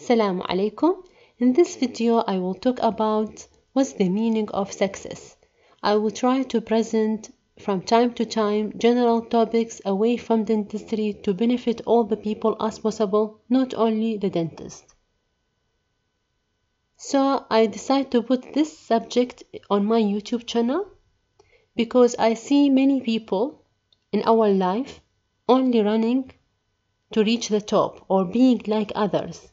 Assalamu alaikum. In this video, I will talk about what's the meaning of success. I will try to present from time to time general topics away from dentistry to benefit all the people as possible, not only the dentist. So I decided to put this subject on my YouTube channel because I see many people in our life only running to reach the top or being like others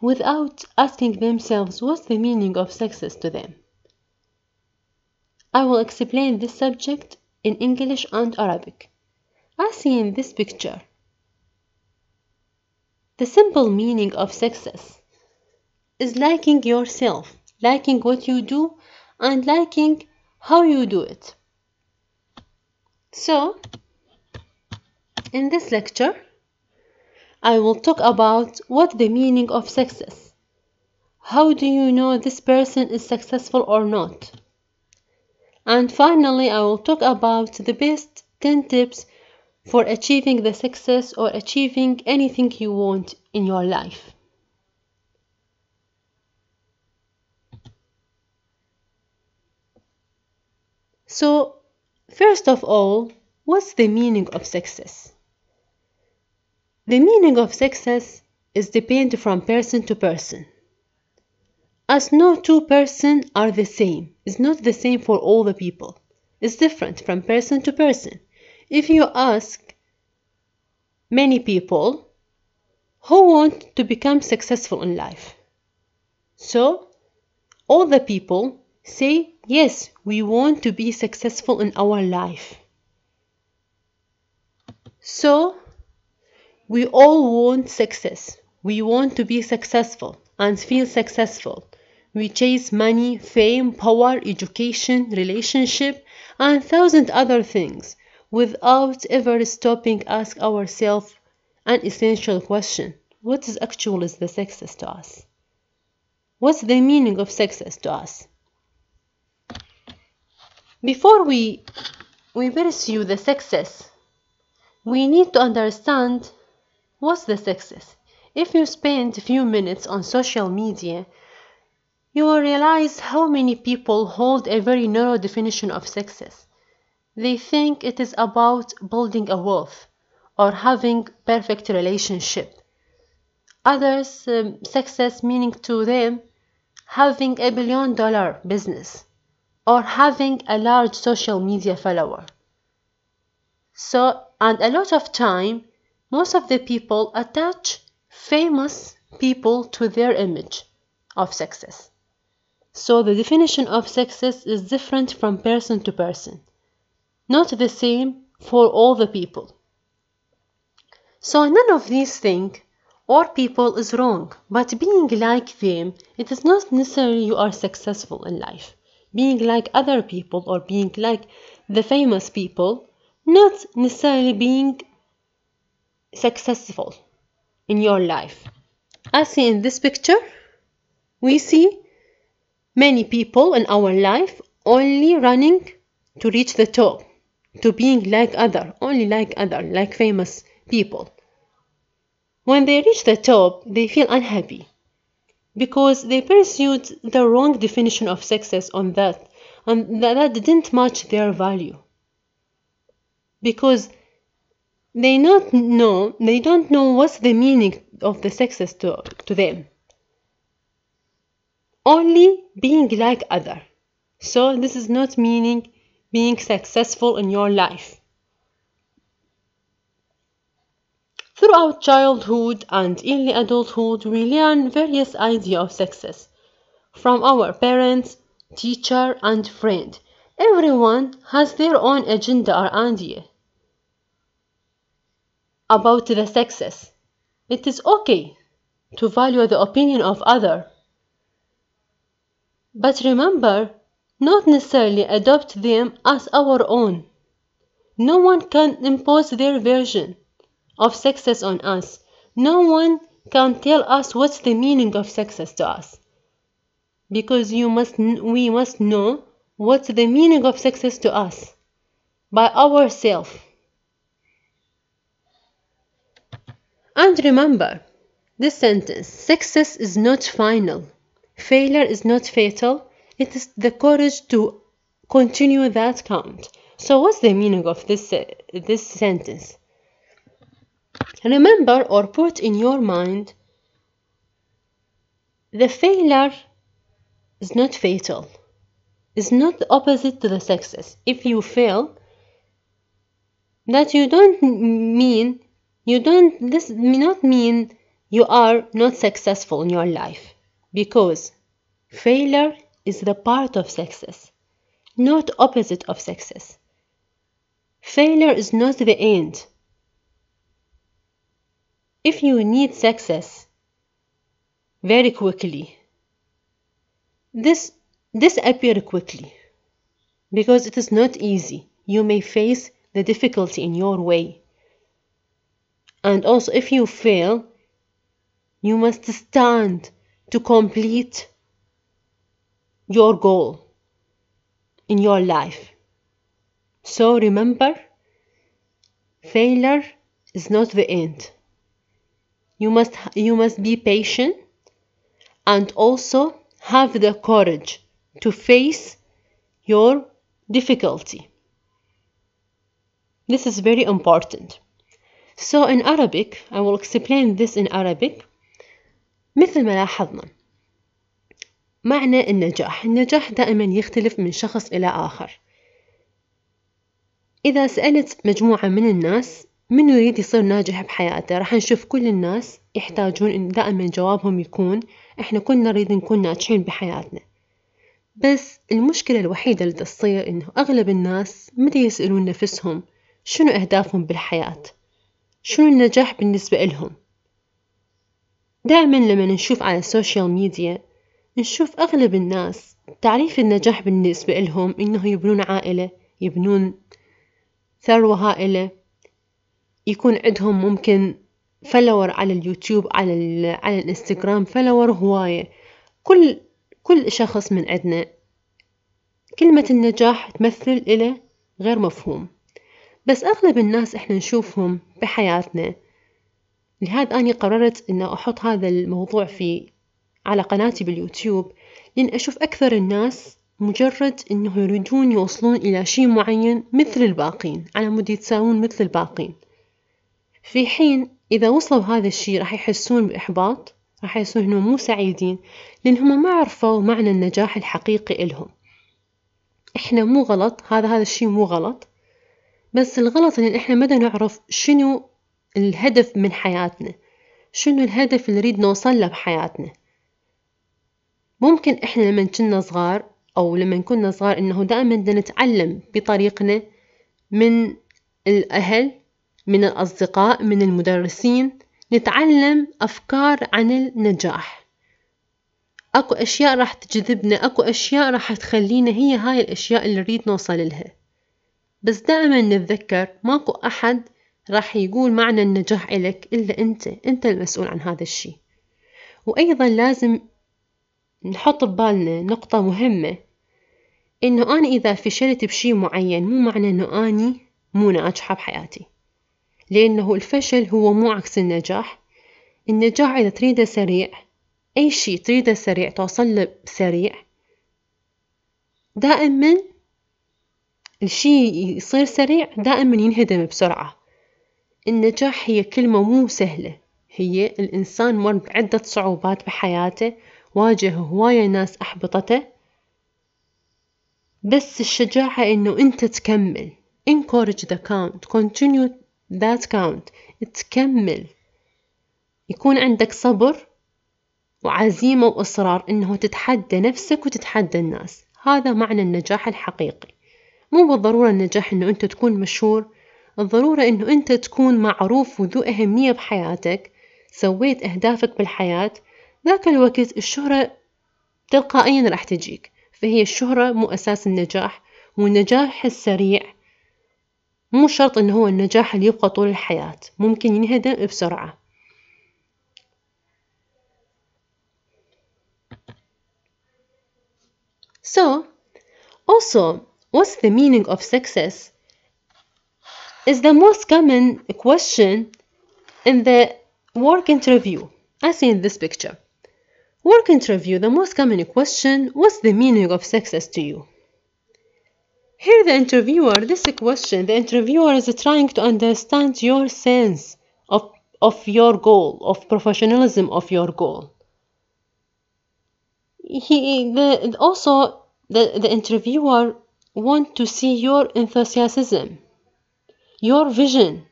without asking themselves what's the meaning of success to them. I will explain this subject in English and Arabic. As seen in this picture, the simple meaning of success is liking yourself, liking what you do, and liking how you do it. So, in this lecture, I will talk about what the meaning of success. How do you know this person is successful or not? And finally, I will talk about the best 10 tips for achieving the success or achieving anything you want in your life. So, first of all, what's the meaning of success? The meaning of success is depend from person to person. As no two persons are the same, it's not the same for all the people. It's different from person to person. If you ask many people who want to become successful in life, so all the people say, Yes, we want to be successful in our life. So we all want success. We want to be successful and feel successful. We chase money, fame, power, education, relationship, and thousand other things without ever stopping ask ourselves an essential question. What is actually the success to us? What's the meaning of success to us? Before we, we pursue the success, we need to understand What's the success? If you spend a few minutes on social media, you will realize how many people hold a very narrow definition of success. They think it is about building a wealth or having perfect relationship. Others, um, success meaning to them having a billion dollar business or having a large social media follower. So, and a lot of time most of the people attach famous people to their image of success. So the definition of success is different from person to person, not the same for all the people. So none of these things or people is wrong, but being like them, it is not necessarily you are successful in life. Being like other people or being like the famous people, not necessarily being successful in your life. As see in this picture, we see many people in our life only running to reach the top, to being like other, only like other, like famous people. When they reach the top, they feel unhappy because they pursued the wrong definition of success on that and that didn't match their value. Because they not know they don't know what's the meaning of the success to, to them only being like other so this is not meaning being successful in your life throughout childhood and early adulthood we learn various ideas of success from our parents teacher and friend everyone has their own agenda or idea about the sexes. It is okay to value the opinion of other. But remember, not necessarily adopt them as our own. No one can impose their version of success on us. No one can tell us what's the meaning of success to us. Because you must, we must know what's the meaning of success to us by ourselves. And remember this sentence success is not final, failure is not fatal. It is the courage to continue that count. So, what's the meaning of this, uh, this sentence? Remember or put in your mind the failure is not fatal, it's not the opposite to the success. If you fail, that you don't mean you don't this may not mean you are not successful in your life because failure is the part of success not opposite of success failure is not the end if you need success very quickly this this appear quickly because it is not easy you may face the difficulty in your way and also, if you fail, you must stand to complete your goal in your life. So remember, failure is not the end. You must, you must be patient and also have the courage to face your difficulty. This is very important. So in Arabic, I will explain this in Arabic مثل ما لاحظنا معنى النجاح النجاح دائما يختلف من شخص إلى آخر إذا سألت مجموعة من الناس من يريد يصير ناجح بحياته راح نشوف كل الناس يحتاجون إن دائما جوابهم يكون إحنا كلنا نريد نكون ناجحين بحياتنا بس المشكلة الوحيدة اللي تصير إنه أغلب الناس متى يسألون نفسهم شنو أهدافهم بالحياة شنو النجاح بالنسبة إلهم دائما لما نشوف على السوشيال ميديا نشوف أغلب الناس تعريف النجاح بالنسبة إلهم إنه يبنون عائلة يبنون ثروة هائلة يكون عندهم ممكن فلور على اليوتيوب على, على الانستغرام فلور هواية كل كل شخص من عندنا كلمة النجاح تمثل إلى غير مفهوم بس أغلب الناس إحنا نشوفهم بحياتنا لهذا أني قررت أن أحط هذا الموضوع في على قناتي باليوتيوب لأن أشوف أكثر الناس مجرد أنه يريدون يوصلون إلى شيء معين مثل الباقين على مود يتساوون مثل الباقين في حين إذا وصلوا هذا الشيء راح يحسون بإحباط راح يحسون أنهم مو سعيدين لأن ما عرفوا معنى النجاح الحقيقي إلهم إحنا مو غلط هذا هذا الشيء مو غلط بس الغلط ان احنا ما نعرف شنو الهدف من حياتنا شنو الهدف اللي نريد نوصل له بحياتنا ممكن احنا لما كنا صغار او لما كنا صغار انه دائما نتعلم بطريقنا من الاهل من الاصدقاء من المدرسين نتعلم افكار عن النجاح اكو اشياء راح تجذبنا اكو اشياء راح تخلينا هي هاي الاشياء اللي نريد نوصل لها بس دائما نتذكر ماكو أحد راح يقول معنى النجاح إلك إلا أنت أنت المسؤول عن هذا الشيء وأيضا لازم نحط ببالنا نقطة مهمة إنه أنا إذا فشلت بشي معين مو معنى إنه أني مو ناجحة بحياتي لأنه الفشل هو مو عكس النجاح النجاح إذا تريده سريع أي شي تريده سريع توصل له سريع دائما الشي يصير سريع دائما ينهدم بسرعة النجاح هي كلمة مو سهلة هي الإنسان مر بعدة صعوبات بحياته واجه هواية ناس أحبطته بس الشجاعة إنه أنت تكمل encourage the count continue that count تكمل يكون عندك صبر وعزيمة وإصرار إنه تتحدى نفسك وتتحدى الناس هذا معنى النجاح الحقيقي مو بالضرورة النجاح إنه أنت تكون مشهور الضرورة إنه أنت تكون معروف وذو أهمية بحياتك سويت أهدافك بالحياة ذاك الوقت الشهرة تلقائيا راح تجيك فهي الشهرة مو أساس النجاح والنجاح السريع مو شرط إنه هو النجاح اللي يبقى طول الحياة ممكن ينهدم بسرعة So, also, What's the meaning of success? Is the most common question in the work interview, I see in this picture. Work interview, the most common question, what's the meaning of success to you? Here the interviewer, this question, the interviewer is trying to understand your sense of, of your goal, of professionalism of your goal. He the, also the, the interviewer want to see your enthusiasm, your vision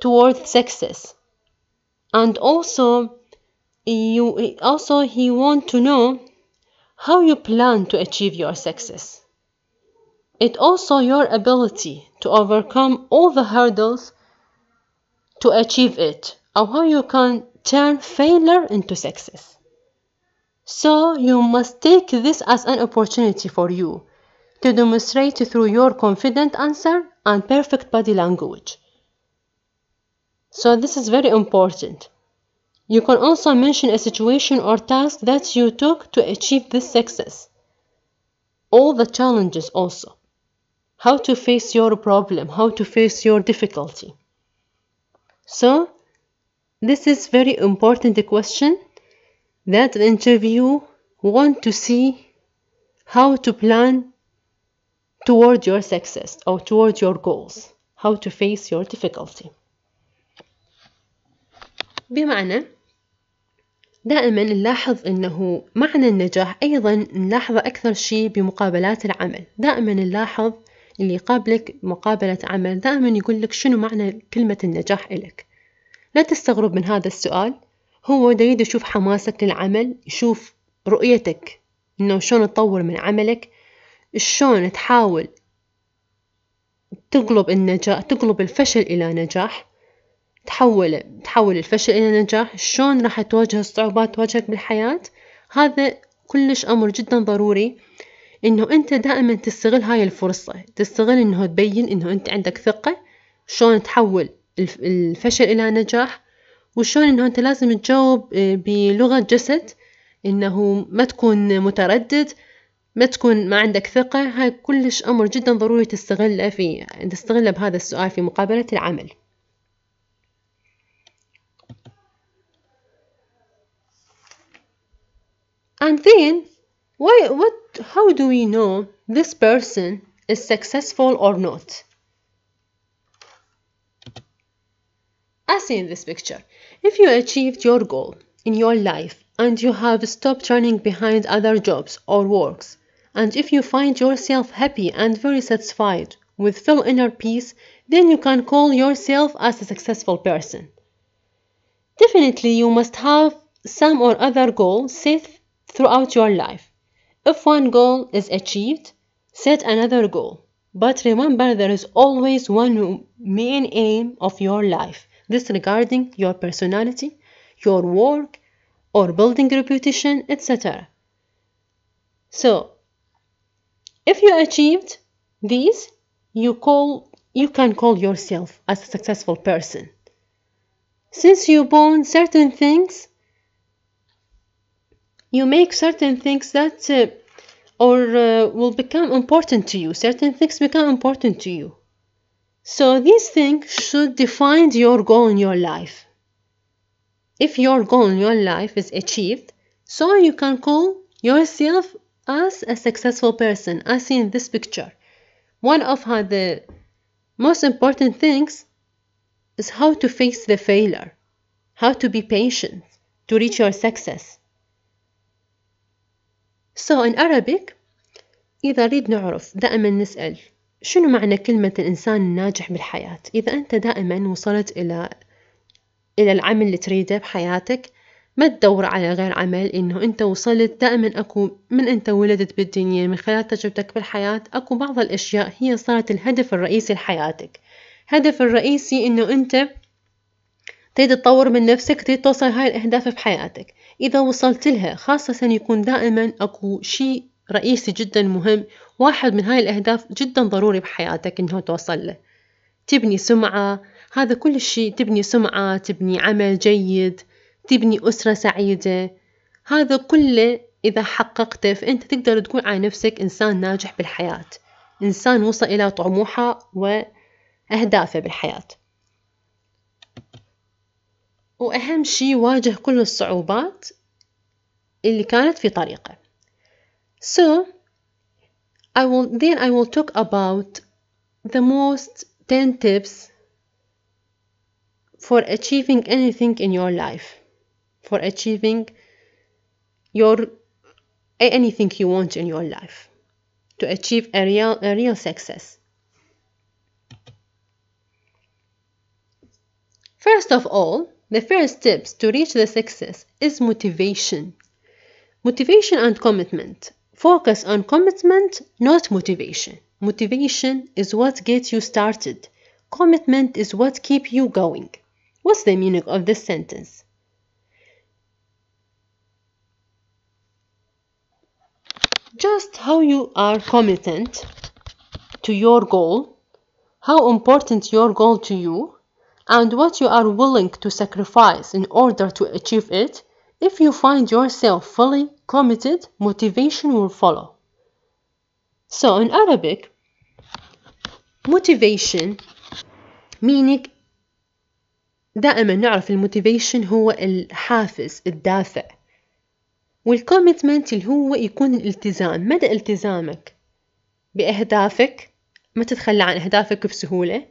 toward success. And also, you also he want to know how you plan to achieve your success. It also your ability to overcome all the hurdles to achieve it, or how you can turn failure into success. So you must take this as an opportunity for you to demonstrate through your confident answer and perfect body language. So this is very important. You can also mention a situation or task that you took to achieve this success. All the challenges also. How to face your problem, how to face your difficulty. So, this is very important question that the interview want to see how to plan toward your success or toward your goals how to face your difficulty بمعنى دائما نلاحظ انه معنى النجاح ايضا نلاحظه اكثر شيء بمقابلات العمل دائما نلاحظ اللي يقابلك مقابلة عمل دائما يقول لك شنو معنى كلمة النجاح إلك لا تستغرب من هذا السؤال هو دا يريد يشوف حماسك للعمل يشوف رؤيتك إنه شلون تطور من عملك شلون تحاول تقلب النجاح تقلب الفشل إلى نجاح تحول تحول الفشل إلى نجاح شلون راح تواجه الصعوبات تواجهك بالحياة هذا كلش أمر جدا ضروري إنه أنت دائما تستغل هاي الفرصة تستغل إنه تبين إنه أنت عندك ثقة شلون تحول الفشل إلى نجاح وشون انه انت لازم تجاوب آه، بلغة جسد انه ما تكون متردد ما تكون ما عندك ثقة هاي كلش امر جدا ضروري تستغله في يعني تستغله بهذا السؤال في مقابلة العمل And then, why, what, how do we know this person is successful or not? I see in this picture. If you achieved your goal in your life and you have stopped running behind other jobs or works, and if you find yourself happy and very satisfied with full inner peace, then you can call yourself as a successful person. Definitely, you must have some or other goal set throughout your life. If one goal is achieved, set another goal. But remember, there is always one main aim of your life disregarding your personality, your work, or building reputation, etc. So, if you achieved these, you call you can call yourself as a successful person. Since you bond certain things, you make certain things that uh, or uh, will become important to you. Certain things become important to you. So these things should define your goal in your life. If your goal in your life is achieved, so you can call yourself as a successful person, as in this picture. One of the most important things is how to face the failure, how to be patient to reach your success. So in Arabic إذا ريد نعرف دائما نسأل شنو معنى كلمة الإنسان الناجح بالحياة؟ إذا أنت دائما وصلت إلى إلى العمل اللي تريده بحياتك ما تدور على غير عمل إنه أنت وصلت دائما أكو من أنت ولدت بالدنيا من خلال تجربتك بالحياة أكو بعض الأشياء هي صارت الهدف الرئيسي لحياتك هدف الرئيسي إنه أنت تريد تطور من نفسك تريد توصل هاي الأهداف بحياتك إذا وصلت لها خاصة يكون دائما أكو شيء رئيسي جدا مهم واحد من هاي الأهداف جدا ضروري بحياتك إنه توصل له تبني سمعة هذا كل شيء تبني سمعة تبني عمل جيد تبني أسرة سعيدة هذا كله إذا حققته فأنت تقدر تقول عن نفسك إنسان ناجح بالحياة إنسان وصل إلى طموحه وأهدافه بالحياة وأهم شيء واجه كل الصعوبات اللي كانت في طريقه so I will then I will talk about the most 10 tips for achieving anything in your life for achieving your anything you want in your life to achieve a real a real success first of all the first tips to reach the success is motivation motivation and commitment Focus on commitment, not motivation. Motivation is what gets you started. Commitment is what keeps you going. What's the meaning of this sentence? Just how you are committed to your goal, how important your goal to you, and what you are willing to sacrifice in order to achieve it, if you find yourself fully committed, motivation will follow. So in Arabic, motivation meaning دائما نعرف الموتيفيشن هو الحافز الدافع والكوميتمنت اللي هو يكون الالتزام مدى التزامك بأهدافك ما تتخلى عن أهدافك بسهولة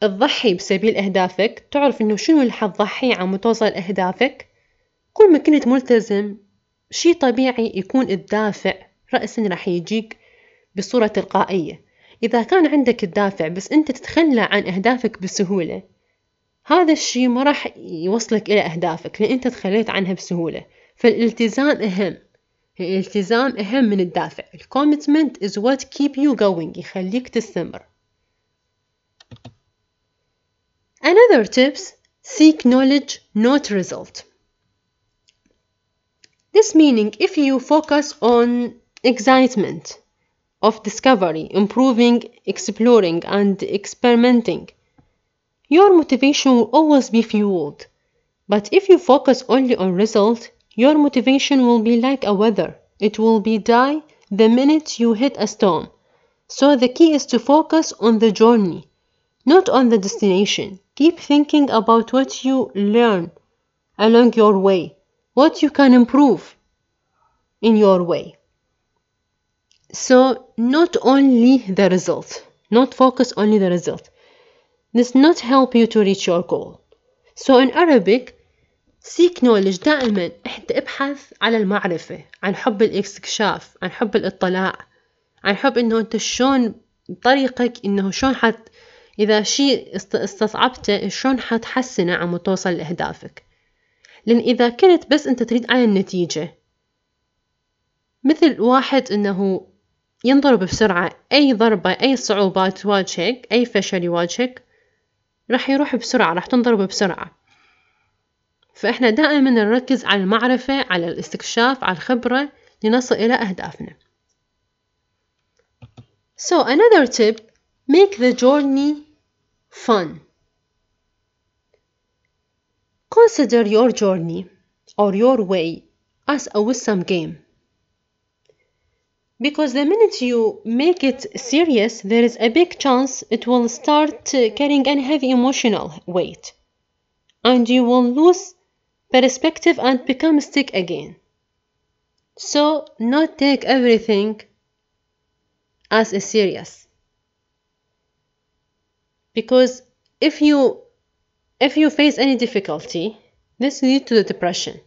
تضحي بسبيل أهدافك تعرف إنه شنو اللي حتضحي عم توصل أهدافك كل ما كنت ملتزم شي طبيعي يكون الدافع رأسا رح يجيك بصورة تلقائية إذا كان عندك الدافع بس أنت تتخلى عن أهدافك بسهولة هذا الشي ما راح يوصلك إلى أهدافك لأن أنت تخليت عنها بسهولة فالالتزام أهم الالتزام أهم من الدافع الكوميتمنت is what keep you going يخليك تستمر Another tips seek knowledge not result This meaning, if you focus on excitement of discovery, improving, exploring, and experimenting, your motivation will always be fueled. But if you focus only on result, your motivation will be like a weather. It will be die the minute you hit a storm. So the key is to focus on the journey, not on the destination. Keep thinking about what you learn along your way what you can improve in your way. So not only the result, not focus only the result. This not help you to reach your goal. So in Arabic, seek knowledge دائما ابحث على المعرفة عن حب الاستكشاف عن حب الاطلاع عن حب انه انت شلون طريقك انه شلون حت إذا شيء استصعبته شلون حتحسنه عم توصل لأهدافك لأن إذا كنت بس أنت تريد على النتيجة مثل واحد أنه ينضرب بسرعة أي ضربة أي صعوبات تواجهك أي فشل يواجهك راح يروح بسرعة راح تنضرب بسرعة فإحنا دائما نركز على المعرفة على الاستكشاف على الخبرة لنصل إلى أهدافنا So another tip make the journey fun Consider your journey or your way as a wisdom game. Because the minute you make it serious, there is a big chance it will start carrying a heavy emotional weight. And you will lose perspective and become stuck again. So, not take everything as a serious. Because if you If you face any difficulty, this lead to the depression.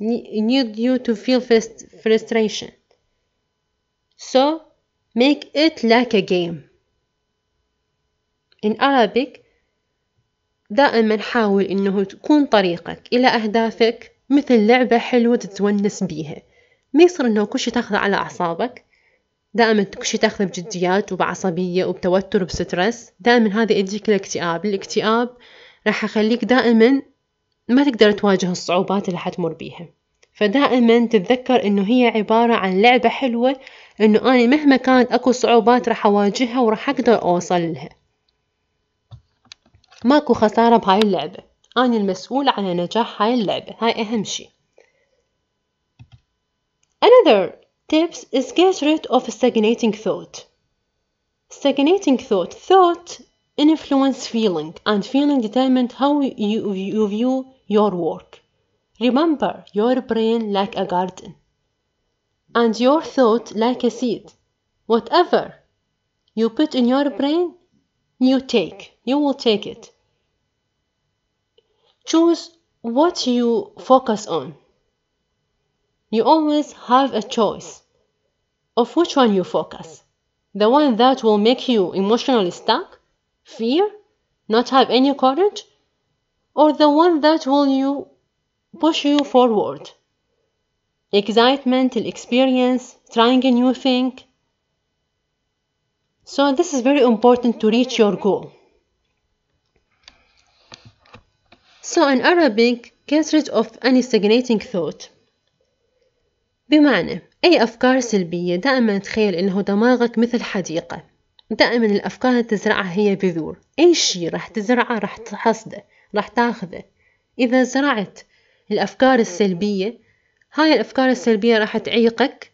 Need you to feel frustration. So make it like a game. In Arabic دائما حاول انه تكون طريقك الى اهدافك مثل لعبة حلوة تتونس بيها ما يصير انه كل شي تاخذه على اعصابك دائما كل شي تاخذه بجديات وبعصبية وبتوتر وبسترس دائما هذا يجيك الاكتئاب الاكتئاب راح أخليك دائما ما تقدر تواجه الصعوبات اللي حتمر بيها فدائما تتذكر انه هي عبارة عن لعبة حلوة انه انا مهما كانت اكو صعوبات راح اواجهها وراح اقدر اوصل لها ماكو خسارة بهاي اللعبة انا المسؤول على نجاح هاي اللعبة هاي اهم شي Another tips is get rid of stagnating thought stagnating thought thought influence feeling, and feeling determines how you, you view your work. Remember your brain like a garden, and your thought like a seed. Whatever you put in your brain, you take, you will take it. Choose what you focus on. You always have a choice of which one you focus. The one that will make you emotionally stuck fear, not have any courage, or the one that will you push you forward. Excitement, experience, trying a new thing. So this is very important to reach your goal. So in Arabic, get rid of any stagnating thought. بمعنى أي أفكار سلبية دائما تخيل إنه دماغك مثل حديقة دائما الأفكار اللي تزرعها هي بذور أي شي راح تزرعه راح تحصده راح تاخذه إذا زرعت الأفكار السلبية هاي الأفكار السلبية راح تعيقك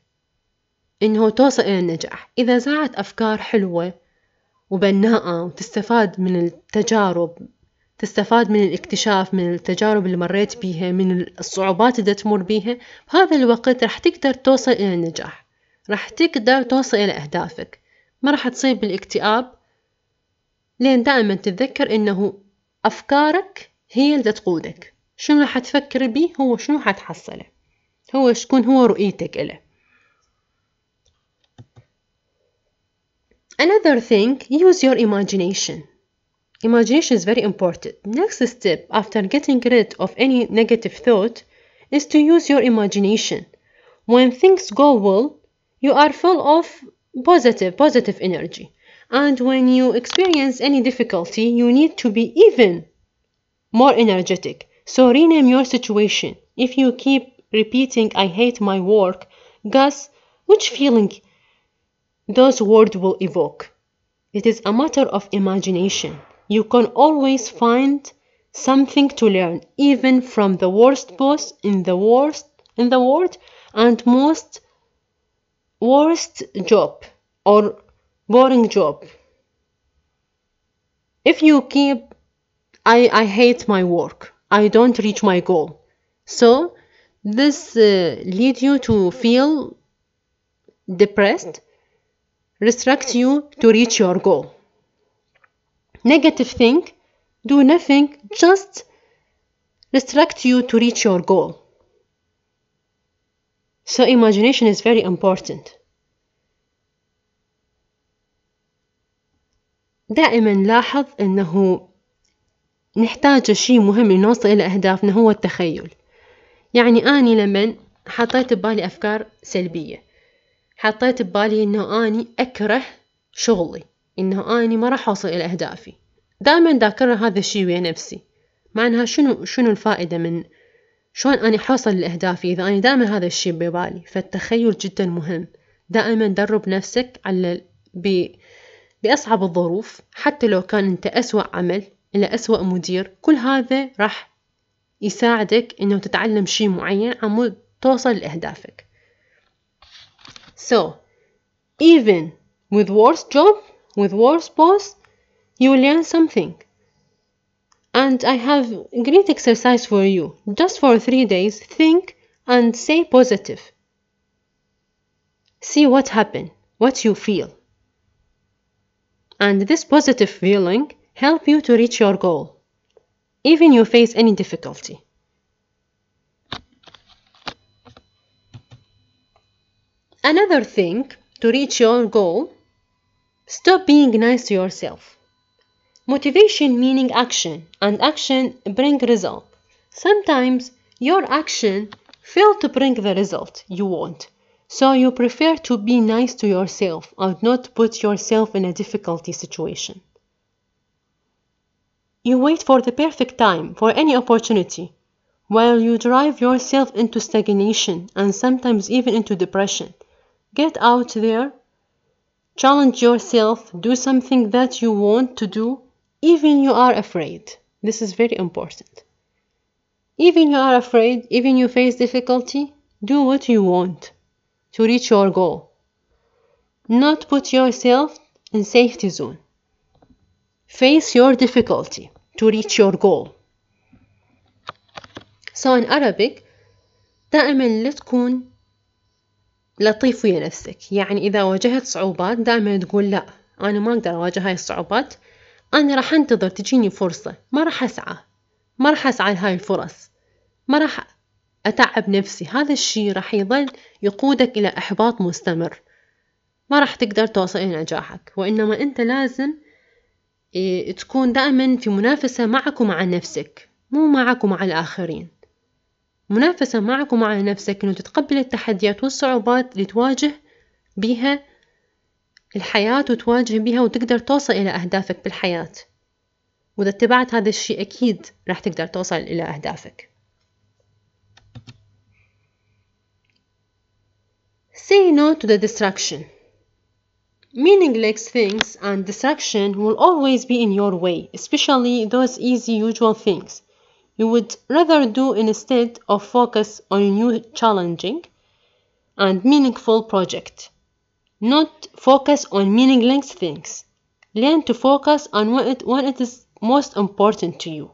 إنه توصل إلى النجاح إذا زرعت أفكار حلوة وبناءة وتستفاد من التجارب تستفاد من الاكتشاف من التجارب اللي مريت بيها من الصعوبات اللي تمر بيها بهذا الوقت راح تقدر توصل إلى النجاح راح تقدر توصل إلى أهدافك ما راح تصيب بالاكتئاب لأن دائما تتذكر إنه أفكارك هي اللي تقودك شنو راح تفكر بيه هو شنو حتحصله هو شكون هو رؤيتك إله Another thing, use your imagination. Imagination is very important. Next step after getting rid of any negative thought is to use your imagination. When things go well, you are full of positive, positive energy. And when you experience any difficulty, you need to be even more energetic. So rename your situation. If you keep repeating, I hate my work, guess which feeling those words will evoke. It is a matter of imagination. You can always find something to learn, even from the worst boss in the worst in the world and most worst job or boring job if you keep i i hate my work i don't reach my goal so this uh, lead you to feel depressed restrict you to reach your goal negative think do nothing just restrict you to reach your goal So imagination is very important. دائما لاحظ أنه نحتاج شيء مهم لنوصل إلى أهدافنا هو التخيل يعني أني لمن حطيت ببالي أفكار سلبية حطيت ببالي أنه أني أكره شغلي أنه أني ما راح أوصل إلى أهدافي دائما ذاكرها هذا الشيء ويا نفسي معناها شنو شنو الفائدة من شلون أنا حوصل لأهدافي إذا أنا دائما هذا الشي ببالي فالتخيل جدا مهم دائما درب نفسك على ب... بأصعب الظروف حتى لو كان أنت أسوأ عمل إلى أسوأ مدير كل هذا راح يساعدك إنه تتعلم شي معين عمود توصل لأهدافك So, even with worse job, with worse boss, you learn something. And I have great exercise for you. Just for three days, think and say positive. See what happen, what you feel. And this positive feeling help you to reach your goal, even you face any difficulty. Another thing to reach your goal, stop being nice to yourself. Motivation meaning action, and action bring result. Sometimes your action fail to bring the result you want. So you prefer to be nice to yourself and not put yourself in a difficulty situation. You wait for the perfect time for any opportunity, while you drive yourself into stagnation and sometimes even into depression. Get out there, challenge yourself, do something that you want to do, even you are afraid this is very important even you are afraid even you face difficulty do what you want to reach your goal not put yourself in safety zone face your difficulty to reach your goal so in Arabic دائما لا تكون لطيف ويا نفسك يعني إذا واجهت صعوبات دائما تقول لا أنا ما أقدر أواجه هاي الصعوبات أنا راح أنتظر تجيني فرصة ما راح أسعى ما راح أسعى لهاي الفرص ما راح أتعب نفسي هذا الشي راح يظل يقودك إلى إحباط مستمر ما راح تقدر توصل إلى نجاحك وإنما أنت لازم إيه، تكون دائما في منافسة معك ومع نفسك مو معك ومع الآخرين منافسة معك ومع نفسك أنه تتقبل التحديات والصعوبات اللي تواجه بها الحياة وتواجه بها وتقدر توصل إلى أهدافك بالحياة وإذا اتبعت هذا الشيء أكيد راح تقدر توصل إلى أهدافك Say no to the distraction Meaningless things and distraction will always be in your way, especially those easy usual things you would rather do instead of focus on new challenging and meaningful project. not focus on meaningless things. Learn to focus on what it, what it is most important to you.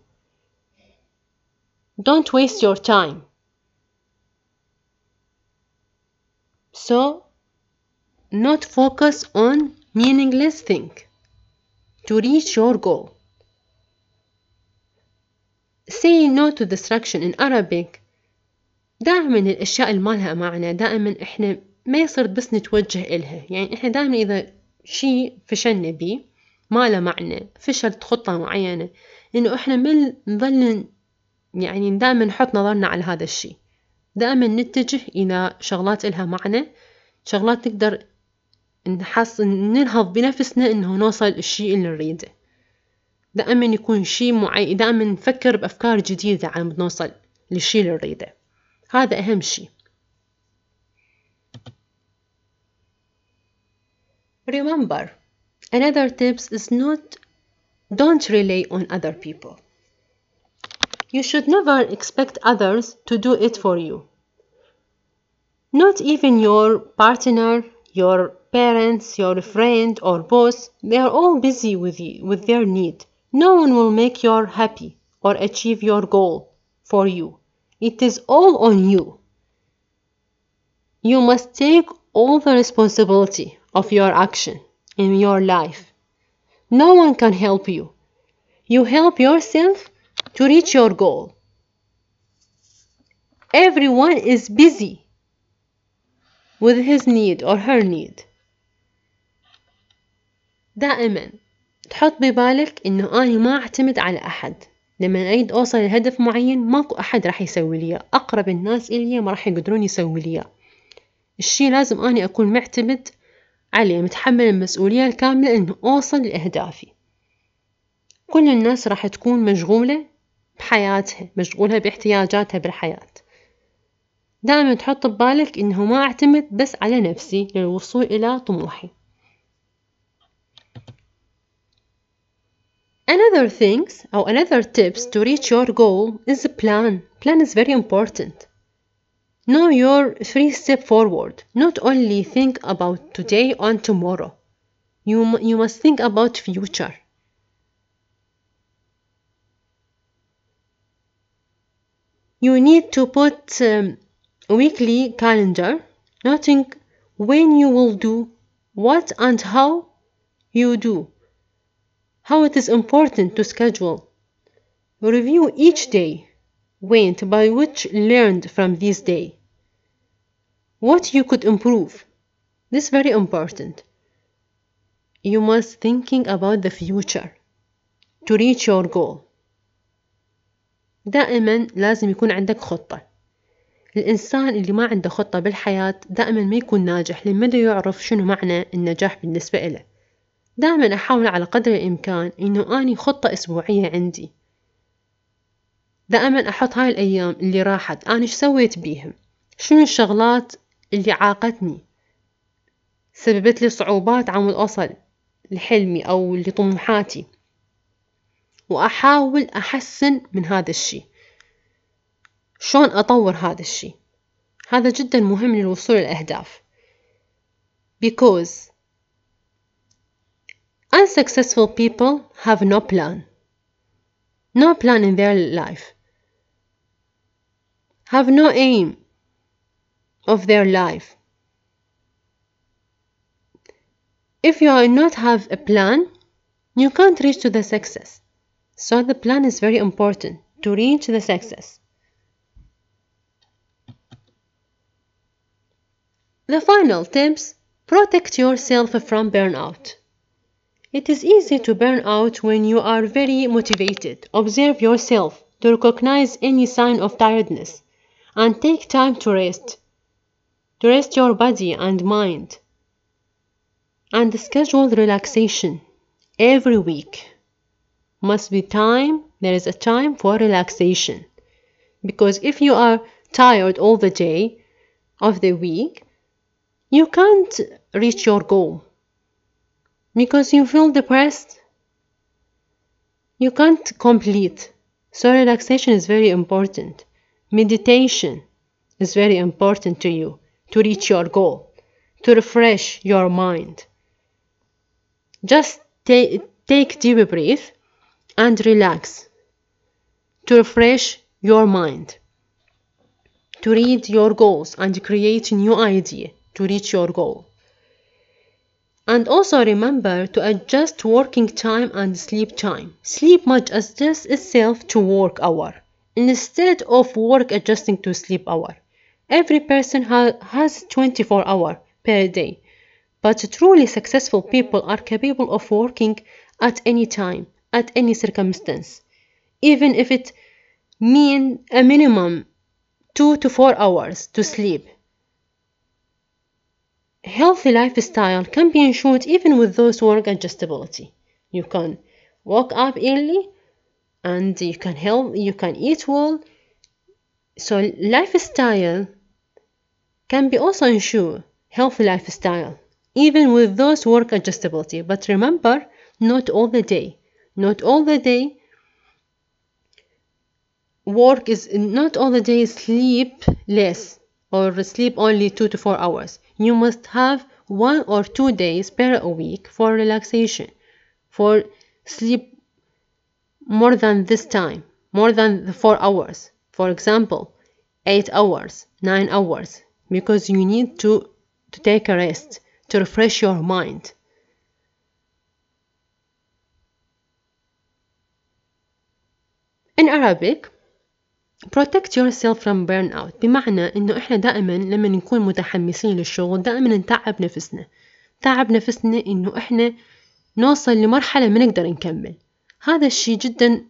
Don't waste your time. So, not focus on meaningless things to reach your goal. Say no to distraction in Arabic دائما الأشياء اللي ما لها معنى دائما إحنا ما يصير بس نتوجه إلها يعني إحنا دائما إذا شيء فشلنا بيه ما له معنى فشلت خطة معينة إنه إحنا ما نظل يعني دائما نحط نظرنا على هذا الشيء دائما نتجه إلى شغلات إلها معنى شغلات نقدر نحصل ننهض بنفسنا إنه نوصل الشيء اللي نريده دائما يكون شيء معين دائما نفكر بأفكار جديدة عن نوصل للشيء اللي نريده هذا أهم شيء Remember, another tips is not don't rely on other people. You should never expect others to do it for you. Not even your partner, your parents, your friend or boss, they are all busy with you, with their need. No one will make you happy or achieve your goal for you. It is all on you. You must take all the responsibility of your action in your life. No one can help you. You help yourself to reach your goal. Everyone is busy with his need or her need. دائما تحط ببالك انه انا ما اعتمد على احد لما اريد اوصل لهدف معين ماكو احد راح يسوي لي اقرب الناس الي ما راح يقدرون يسوي لي الشيء لازم اني اكون معتمد علي متحمل المسؤولية الكاملة إنه أوصل لأهدافي كل الناس راح تكون مشغولة بحياتها مشغولة باحتياجاتها بالحياة دائما تحط ببالك إنه ما أعتمد بس على نفسي للوصول إلى طموحي Another things أو another tips to reach your goal is a plan. Plan is very important. Know your three step forward. Not only think about today and tomorrow. You, you must think about future. You need to put um, weekly calendar, noting when you will do what and how you do. How it is important to schedule. Review each day went by which learned from this day what you could improve this is very important you must thinking about the future to reach your goal دائما لازم يكون عندك خطة الإنسان اللي ما عنده خطة بالحياة دائما ما يكون ناجح لما لا يعرف شنو معنى النجاح بالنسبة له دائما أحاول على قدر الإمكان إنه أني خطة أسبوعية عندي دائما أحط هاي الأيام اللي راحت أنا ايش سويت بيهم شنو الشغلات اللي عاقتني سببت لي صعوبات عم أوصل لحلمي أو لطموحاتي وأحاول أحسن من هذا الشي شلون أطور هذا الشي هذا جدا مهم للوصول للأهداف because unsuccessful people have no plan no plan in their life have no aim of their life. If you are not have a plan, you can't reach to the success. So the plan is very important to reach the success. The final tips protect yourself from burnout. It is easy to burn out when you are very motivated. Observe yourself to recognize any sign of tiredness and take time to rest. To rest your body and mind. And schedule relaxation every week. Must be time, there is a time for relaxation. Because if you are tired all the day of the week, you can't reach your goal because you feel depressed. You can't complete. So, relaxation is very important. Meditation is very important to you to reach your goal, to refresh your mind. Just take deep breath and relax to refresh your mind, to read your goals and create new idea to reach your goal. And also remember to adjust working time and sleep time. Sleep much adjusts itself to work hour instead of work adjusting to sleep hour. Every person ha has 24 hours per day, but truly successful people are capable of working at any time, at any circumstance, even if it mean a minimum 2 to 4 hours to sleep. Healthy lifestyle can be ensured even with those work adjustability. You can work up early, and you can help you can eat well so lifestyle can be also ensure healthy lifestyle even with those work adjustability but remember not all the day not all the day work is not all the day sleep less or sleep only two to four hours you must have one or two days per a week for relaxation for sleep more than this time, more than the four hours. For example, eight hours, nine hours, because you need to, to take a rest, to refresh your mind. In Arabic, protect yourself from burnout بمعنى انه احنا دائما لما نكون متحمسين للشغل دائما نتعب نفسنا تعب نفسنا انه احنا نوصل لمرحلة ما نقدر نكمل هذا الشي جدا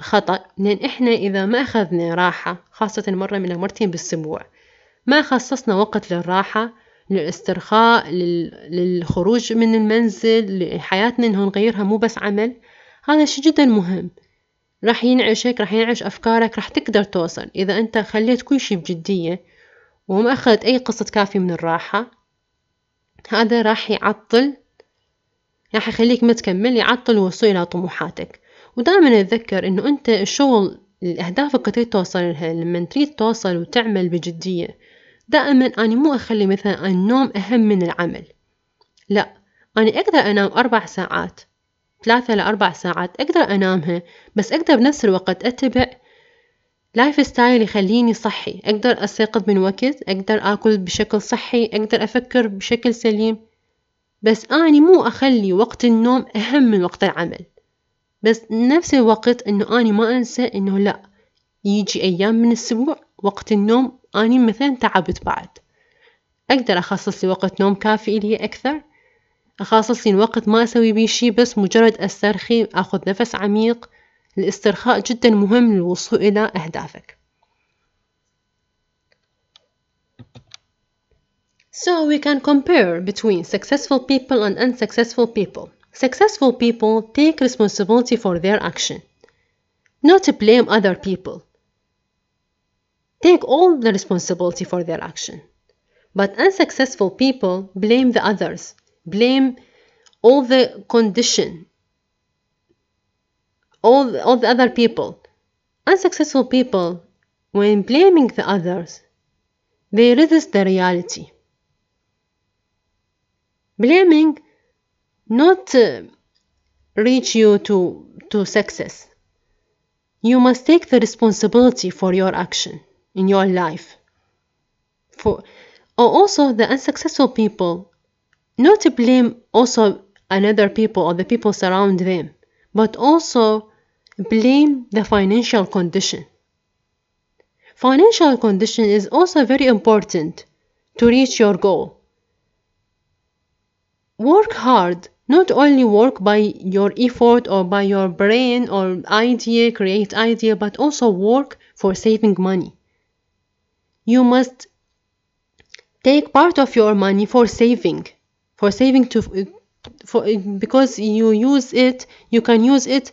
خطأ لأن إحنا إذا ما أخذنا راحة خاصة مرة من مرتين بالأسبوع ما خصصنا وقت للراحة للاسترخاء للخروج من المنزل لحياتنا إنه نغيرها مو بس عمل هذا الشي جدا مهم راح ينعشك راح ينعش أفكارك راح تقدر توصل إذا أنت خليت كل شي بجدية وما أخذت أي قصة كافية من الراحة هذا راح يعطل راح يخليك ما تكمل يعطل الوصول إلى طموحاتك ودائما اتذكر انه انت الشغل اللي تريد توصل لها لما تريد توصل وتعمل بجدية دائما انا مو اخلي مثلا النوم اهم من العمل لا انا اقدر انام اربع ساعات ثلاثة لأربع ساعات أقدر أنامها بس أقدر بنفس الوقت أتبع لايف ستايل يخليني صحي أقدر أستيقظ من وقت أقدر أكل بشكل صحي أقدر أفكر بشكل سليم بس أني مو أخلي وقت النوم أهم من وقت العمل بس نفس الوقت إنه أني ما أنسى إنه لأ يجي أيام من الأسبوع وقت النوم أني مثلا تعبت بعد أقدر أخصص لي وقت نوم كافي لي أكثر أخصص لي وقت ما أسوي بيه شي بس مجرد أسترخي أخذ نفس عميق الاسترخاء جدا مهم للوصول إلى أهدافك So we can compare between successful people and unsuccessful people. Successful people take responsibility for their action, not to blame other people. Take all the responsibility for their action. But unsuccessful people blame the others, blame all the condition, all the, all the other people. Unsuccessful people, when blaming the others, they resist the reality blaming not uh, reach you to to success you must take the responsibility for your action in your life for or also the unsuccessful people not to blame also another people or the people surround them but also blame the financial condition financial condition is also very important to reach your goal work hard not only work by your effort or by your brain or idea create idea but also work for saving money you must take part of your money for saving for saving to for because you use it you can use it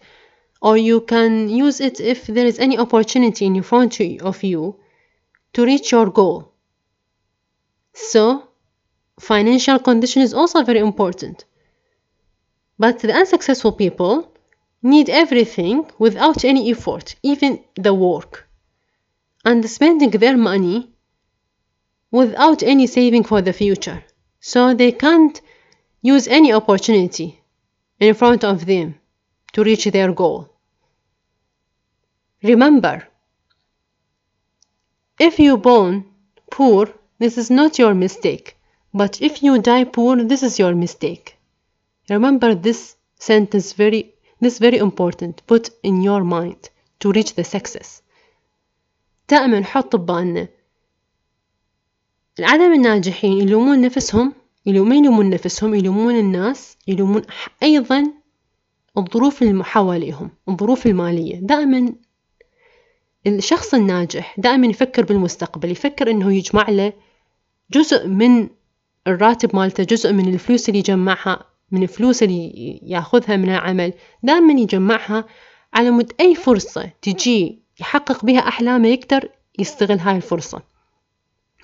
or you can use it if there is any opportunity in front of you to reach your goal so financial condition is also very important. But the unsuccessful people need everything without any effort, even the work, and spending their money without any saving for the future. So they can't use any opportunity in front of them to reach their goal. Remember, if you born poor, this is not your mistake. But if you die poor, this is your mistake. Remember this sentence very this very important put in your mind to reach the success. دائما حط ببالنا العدم الناجحين يلومون نفسهم يلومون يلومون نفسهم يلومون الناس يلومون أيضا الظروف اللي حواليهم الظروف المالية دائما الشخص الناجح دائما يفكر بالمستقبل يفكر انه يجمع له جزء من الراتب مالته جزء من الفلوس اللي يجمعها من الفلوس اللي ياخذها من العمل دائما يجمعها على مد أي فرصة تجي يحقق بها أحلامه يقدر يستغل هاي الفرصة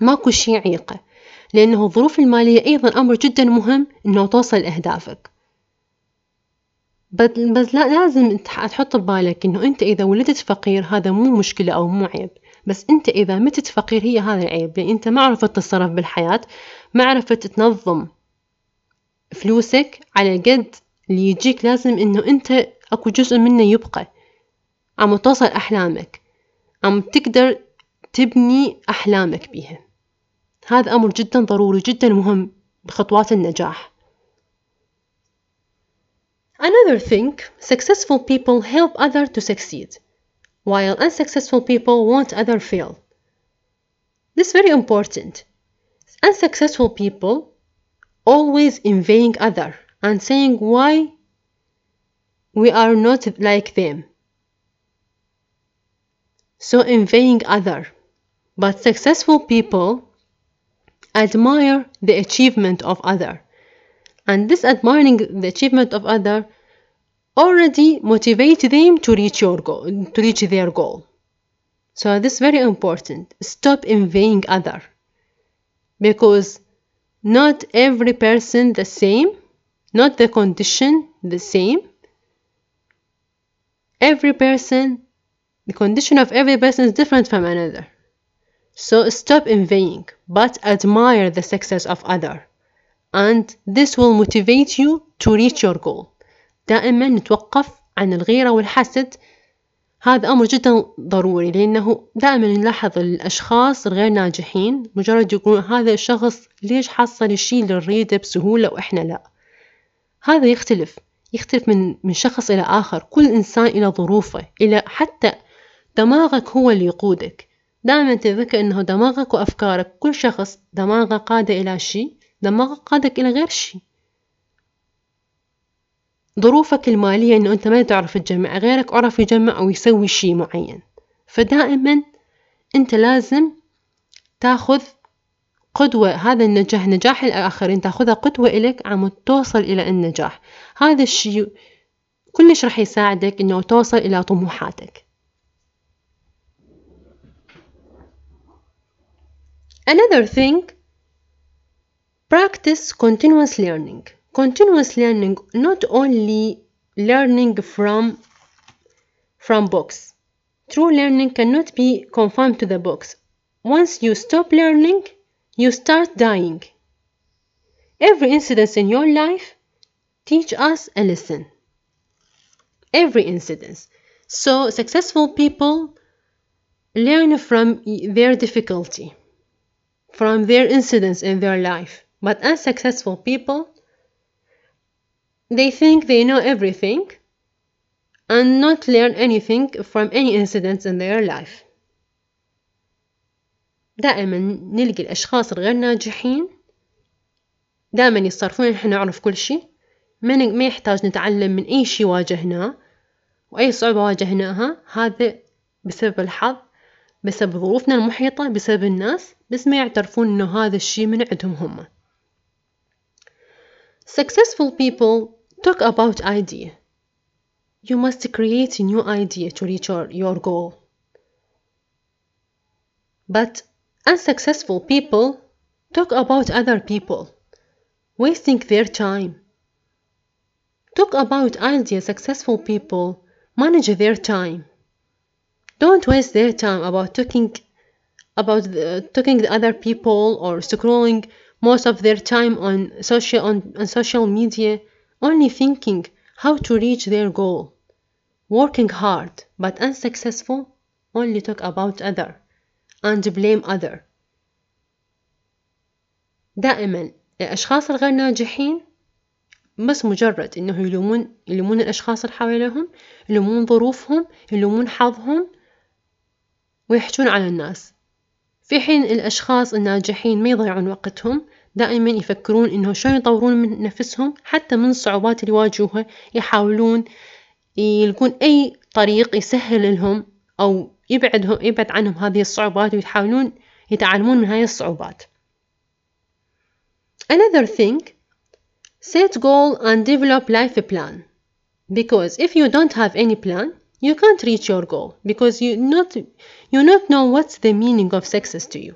ماكو شي عيقة لأنه الظروف المالية أيضا أمر جدا مهم أنه توصل لأهدافك بس لازم تحط ببالك أنه أنت إذا ولدت فقير هذا مو مشكلة أو مو عيب بس أنت إذا متت فقير هي هذا العيب لأن أنت ما عرفت تتصرف بالحياة ما عرفت تنظم فلوسك على قد اللي يجيك لازم انه انت اكو جزء منه يبقى عم توصل احلامك عم تقدر تبني احلامك بيها هذا امر جدا ضروري جدا مهم بخطوات النجاح Another thing, successful people help others to succeed, while unsuccessful people want others fail. This is very important. unsuccessful people always envying other and saying why we are not like them so envying other but successful people admire the achievement of other and this admiring the achievement of other already motivate them to reach your goal to reach their goal so this is very important stop envying other because not every person the same not the condition the same every person the condition of every person is different from another so stop envying but admire the success of other and this will motivate you to reach your goal دائما نتوقف عن الغيرة والحسد هذا أمر جدا ضروري لأنه دائما نلاحظ الأشخاص الغير ناجحين مجرد يقولون هذا الشخص ليش حصل الشيء اللي نريده بسهولة وإحنا لا هذا يختلف يختلف من من شخص إلى آخر كل إنسان إلى ظروفه إلى حتى دماغك هو اللي يقودك دائما تذكر أنه دماغك وأفكارك كل شخص دماغه قاد إلى شيء دماغك قادك إلى غير شيء ظروفك المالية انه انت ما تعرف تجمع غيرك عرف يجمع او يسوي شي معين فدائما انت لازم تاخذ قدوة هذا النجاح نجاح الآخرين تاخذها قدوة إلك عم توصل إلى النجاح هذا الشيء كلش راح يساعدك إنه توصل إلى طموحاتك Another thing practice continuous learning continuous learning not only learning from from books true learning cannot be confined to the books once you stop learning you start dying every incident in your life teach us a lesson every incident so successful people learn from their difficulty from their incidents in their life but unsuccessful people They think they know everything and not learn anything from any incidents in their life. دائما نلقي الأشخاص الغير ناجحين دائما يصرفون احنا نعرف كل شيء ما ما يحتاج نتعلم من أي شيء واجهناه وأي صعوبة واجهناها هذا بسبب الحظ بسبب ظروفنا المحيطة بسبب الناس بس ما يعترفون إنه هذا الشيء من عندهم هم successful people Talk about idea. You must create a new idea to reach your goal. But unsuccessful people talk about other people, wasting their time. Talk about idea. successful people manage their time. Don't waste their time about talking about the, talking to other people or scrolling most of their time on social on, on social media only thinking how to reach their goal, working hard but unsuccessful, only talk about other and blame other. دائما الأشخاص الغير ناجحين بس مجرد إنه يلومون يلومون الأشخاص اللي حواليهم يلومون ظروفهم يلومون حظهم ويحجون على الناس في حين الأشخاص الناجحين ما يضيعون وقتهم دائما يفكرون انه شلون يطورون من نفسهم حتى من الصعوبات اللي يواجهوها يحاولون يلقون اي طريق يسهل لهم او يبعدهم يبعد عنهم هذه الصعوبات ويحاولون يتعلمون من هاي الصعوبات Another thing set goal and develop life plan because if you don't have any plan you can't reach your goal because you not you not know what's the meaning of success to you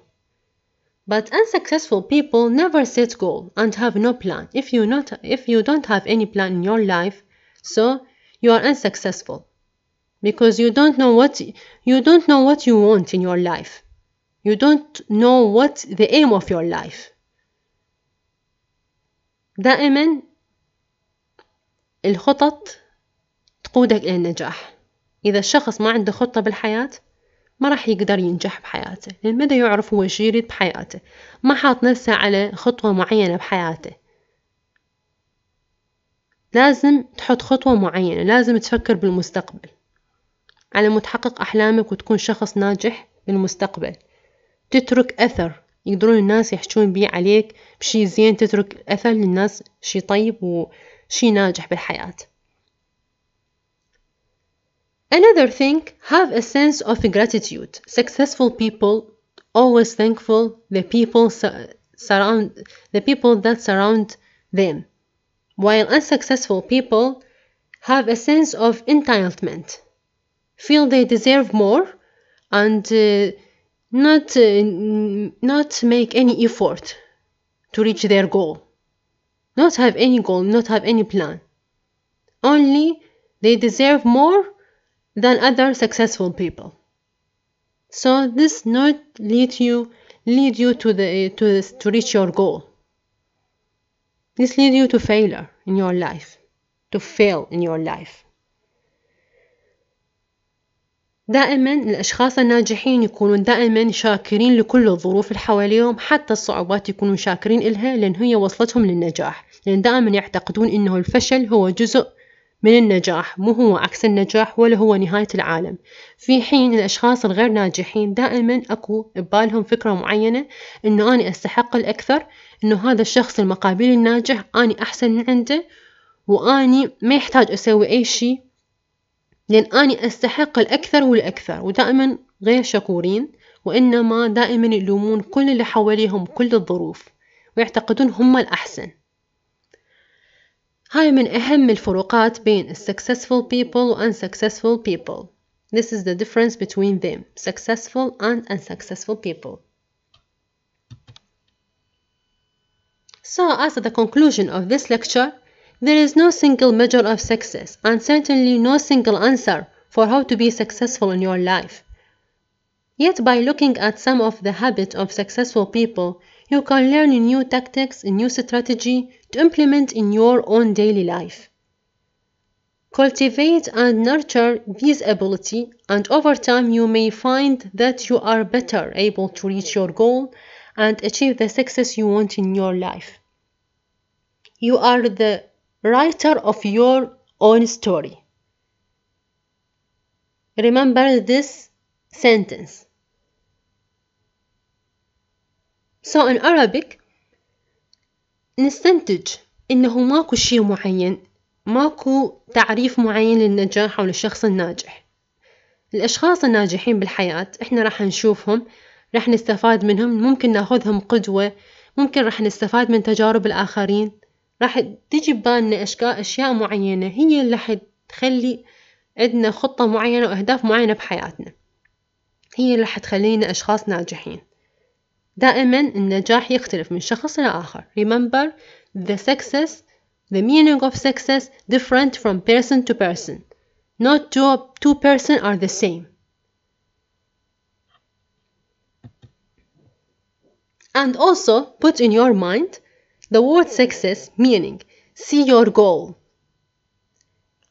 But unsuccessful people never set goal and have no plan. If you not if you don't have any plan in your life, so you are unsuccessful because you don't know what you don't know what you want in your life. You don't know what the aim of your life. دائما الخطط تقودك إلى النجاح. إذا الشخص ما عنده خطة بالحياة ما راح يقدر ينجح بحياته لأن يعني ما يعرف هو شو يريد بحياته ما حاط نفسه على خطوة معينة بحياته لازم تحط خطوة معينة لازم تفكر بالمستقبل على متحقق تحقق أحلامك وتكون شخص ناجح بالمستقبل تترك أثر يقدرون الناس يحجون بيه عليك بشي زين تترك أثر للناس شي طيب وشي ناجح بالحياة Another thing, have a sense of gratitude. Successful people always thankful the people su- surround the people that surround them, while unsuccessful people have a sense of entitlement, feel they deserve more, and uh, not uh, not make any effort to reach their goal, not have any goal, not have any plan. Only they deserve more than other successful people. So this not lead you lead you to the to this, to reach your goal. This lead you to failure in your life, to fail in your life. دائما الأشخاص الناجحين يكونون دائما شاكرين لكل الظروف اللي حواليهم حتى الصعوبات يكونون شاكرين إلها لأن هي وصلتهم للنجاح لأن دائما يعتقدون أنه الفشل هو جزء من النجاح مو هو عكس النجاح ولا هو نهاية العالم في حين الأشخاص الغير ناجحين دائما أكو ببالهم فكرة معينة أنه أنا أستحق الأكثر أنه هذا الشخص المقابل الناجح أنا أحسن من عنده وأني ما يحتاج أسوي أي شيء لأن أني أستحق الأكثر والأكثر ودائما غير شكورين وإنما دائما يلومون كل اللي حواليهم كل الظروف ويعتقدون هم الأحسن هاي من أهم الفروقات بين successful people و unsuccessful people. This is the difference between them, successful and unsuccessful people. So, as at the conclusion of this lecture, there is no single measure of success and certainly no single answer for how to be successful in your life. Yet by looking at some of the habits of successful people, you can learn new tactics, new strategy, to implement in your own daily life. Cultivate and nurture these ability and over time you may find that you are better able to reach your goal and achieve the success you want in your life. You are the writer of your own story. Remember this sentence. So in Arabic, نستنتج إنه ماكو شي معين ماكو تعريف معين للنجاح أو للشخص الناجح الأشخاص الناجحين بالحياة إحنا راح نشوفهم راح نستفاد منهم ممكن ناخذهم قدوة ممكن راح نستفاد من تجارب الآخرين راح تجي ببالنا أشياء معينة هي اللي راح تخلي عندنا خطة معينة وأهداف معينة بحياتنا هي اللي راح تخلينا أشخاص ناجحين دائما النجاح يختلف من شخص لآخر remember the success the meaning of success different from person to person not two, two person are the same and also put in your mind the word success meaning see your goal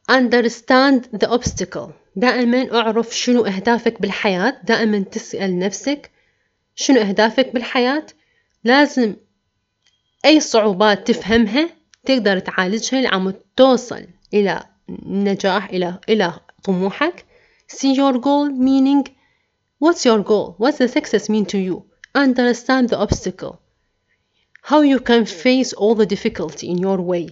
understand the obstacle دائما اعرف شنو اهدافك بالحياة دائما تسأل نفسك شنو أهدافك بالحياة لازم أي صعوبات تفهمها تقدر تعالجها لعم توصل إلى النجاح إلى إلى طموحك see your goal meaning what's your goal what's the success mean to you understand the obstacle how you can face all the difficulty in your way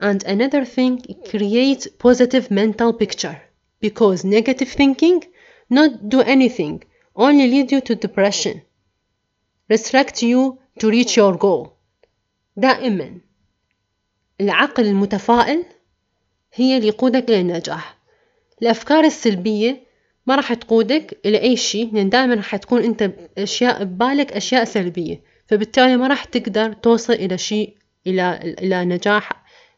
and another thing create positive mental picture because negative thinking not do anything only lead you to depression restrict you to reach your goal دائما العقل المتفائل هي اللي يقودك للنجاح الأفكار السلبية ما راح تقودك إلى أي شيء لأن دائما راح تكون أنت أشياء ببالك أشياء سلبية فبالتالي ما راح تقدر توصل إلى شيء إلى إلى نجاح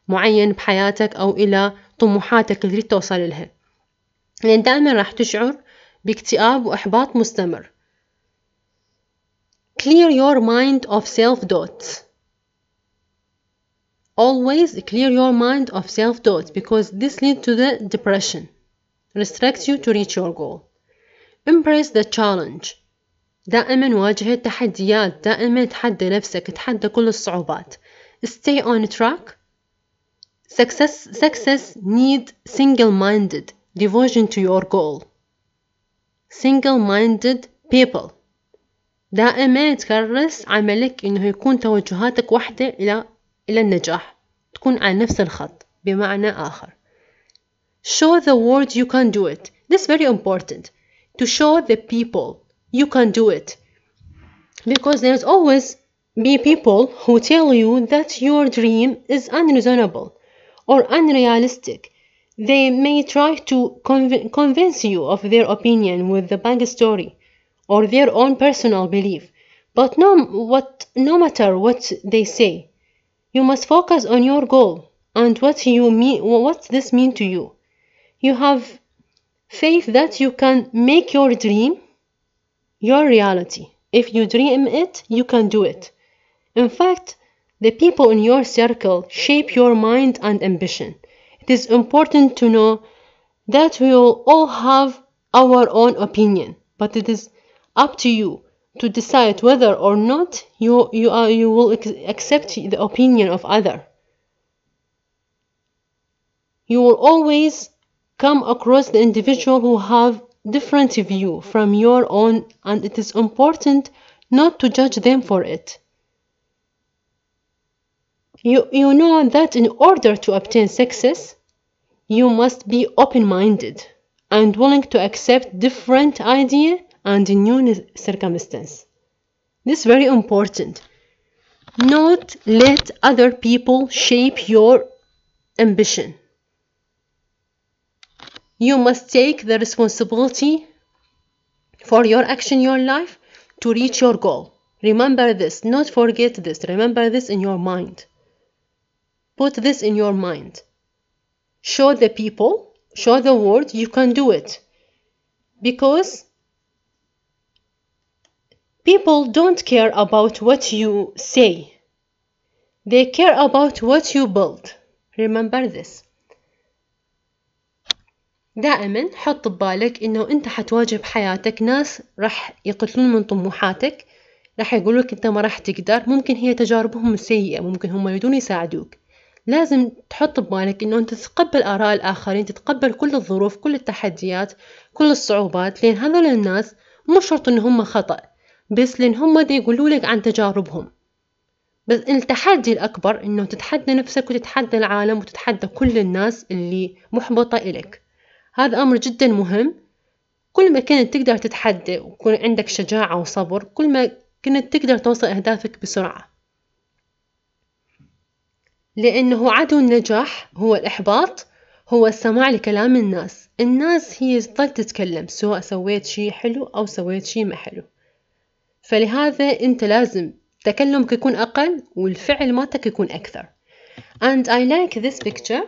معين بحياتك أو إلى طموحاتك اللي تريد توصل لها لأن دائما راح تشعر باكتئاب وإحباط مستمر clear your mind of self-doubt always clear your mind of self-doubt because this leads to the depression restricts you to reach your goal embrace the challenge دائما واجه التحديات دائما تحدى نفسك تحدى كل الصعوبات stay on track success success need single-minded devotion to your goal single-minded people دائما تكرس عملك انه يكون توجهاتك واحدة الى الى النجاح تكون على نفس الخط بمعنى اخر show the world you can do it this very important to show the people you can do it because there's always be people who tell you that your dream is unreasonable or unrealistic they may try to conv convince you of their opinion with the bank story, or their own personal belief, but no, what, no matter what they say, you must focus on your goal and what you mean, what this means to you. You have faith that you can make your dream your reality. If you dream it, you can do it. In fact, the people in your circle shape your mind and ambition it is important to know that we will all have our own opinion, but it is up to you to decide whether or not you, you, are, you will accept the opinion of other. You will always come across the individual who have different view from your own and it is important not to judge them for it. You, you know that in order to obtain success, you must be open minded and willing to accept different idea and new circumstance. This is very important. Not let other people shape your ambition. You must take the responsibility for your action, your life, to reach your goal. Remember this, not forget this, remember this in your mind. Put this in your mind. Show the people, show the world you can do it. Because people don't care about what you say. They care about what you build. Remember this. دائما حط ببالك انه انت حتواجه بحياتك ناس راح يقتلون من طموحاتك راح يقولك انت ما راح تقدر ممكن هي تجاربهم سيئه ممكن هم يريدون يساعدوك لازم تحط ببالك انه انت تتقبل اراء الاخرين تتقبل كل الظروف كل التحديات كل الصعوبات لان هذول الناس مو شرط ان هم خطأ بس لان هم دي يقولوا لك عن تجاربهم بس التحدي الأكبر إنه تتحدى نفسك وتتحدى العالم وتتحدى كل الناس اللي محبطة إلك هذا أمر جدا مهم كل ما كنت تقدر تتحدى ويكون عندك شجاعة وصبر كل ما كنت تقدر توصل أهدافك بسرعة لأنه عدو النجاح هو الإحباط هو السماع لكلام الناس الناس هي تظل تتكلم سواء سويت شي حلو أو سويت شي ما حلو فلهذا أنت لازم تكلمك يكون أقل والفعل مالتك يكون أكثر and I like this picture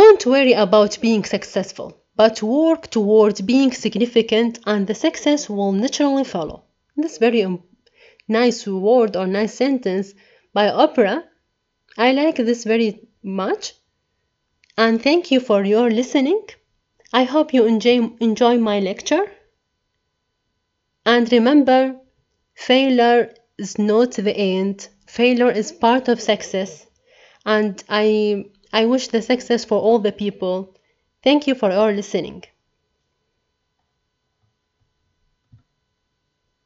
Don't worry about being successful, but work toward being significant and the success will naturally follow. That's very important. nice word or nice sentence by opera. I like this very much. And thank you for your listening. I hope you enjoy, enjoy my lecture. And remember, failure is not the end. Failure is part of success. And I I wish the success for all the people. Thank you for your listening.